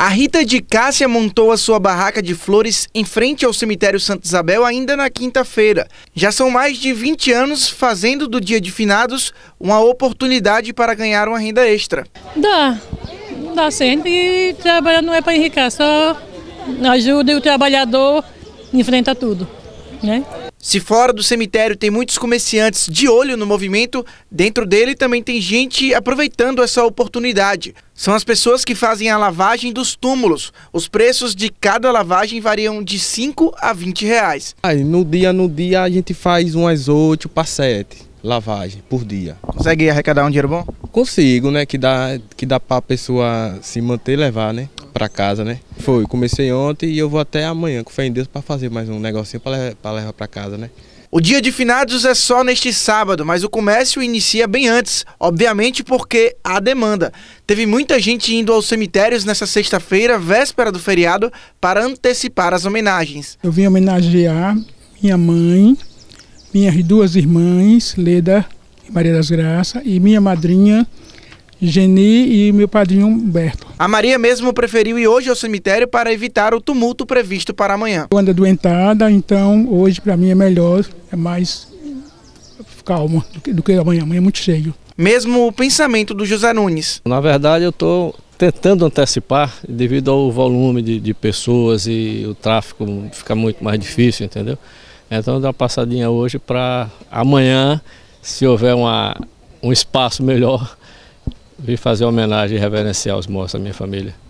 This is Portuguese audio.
A Rita de Cássia montou a sua barraca de flores em frente ao cemitério Santa Isabel ainda na quinta-feira. Já são mais de 20 anos fazendo do Dia de Finados uma oportunidade para ganhar uma renda extra. Dá, dá sempre. E trabalhar não é para enriquecer, só ajuda e o trabalhador enfrenta tudo, né? Se fora do cemitério tem muitos comerciantes de olho no movimento, dentro dele também tem gente aproveitando essa oportunidade. São as pessoas que fazem a lavagem dos túmulos. Os preços de cada lavagem variam de 5 a 20 reais. Aí, no dia, no dia, a gente faz umas 8 para 7 lavagem por dia. Consegue arrecadar um dinheiro bom? Consigo, né? Que dá, que dá para a pessoa se manter e levar, né? para casa, né? Foi, comecei ontem e eu vou até amanhã, com fé em Deus, para fazer mais um negocinho para levar, para casa, né? O dia de finados é só neste sábado, mas o comércio inicia bem antes, obviamente porque há demanda. Teve muita gente indo aos cemitérios nessa sexta-feira, véspera do feriado, para antecipar as homenagens. Eu vim homenagear minha mãe, minhas duas irmãs, Leda e Maria das Graças, e minha madrinha, Geni e meu padrinho Humberto. A Maria mesmo preferiu ir hoje ao cemitério para evitar o tumulto previsto para amanhã. Eu ando adoentada, então hoje para mim é melhor, é mais calma do que, do que amanhã. Amanhã é muito cheio. Mesmo o pensamento do José Nunes. Na verdade, eu estou tentando antecipar devido ao volume de, de pessoas e o tráfego fica muito mais difícil, entendeu? Então, eu dou uma passadinha hoje para amanhã, se houver uma, um espaço melhor vir fazer homenagem e reverenciar os mortos da minha família.